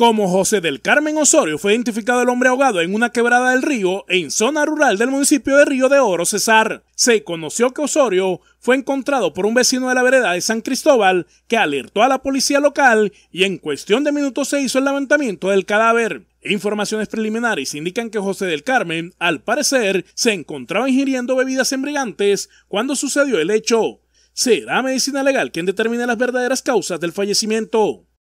como José del Carmen Osorio fue identificado el hombre ahogado en una quebrada del río en zona rural del municipio de Río de Oro, Cesar. Se conoció que Osorio fue encontrado por un vecino de la vereda de San Cristóbal que alertó a la policía local y en cuestión de minutos se hizo el levantamiento del cadáver. Informaciones preliminares indican que José del Carmen, al parecer, se encontraba ingiriendo bebidas embriagantes cuando sucedió el hecho. Será medicina legal quien determine las verdaderas causas del fallecimiento.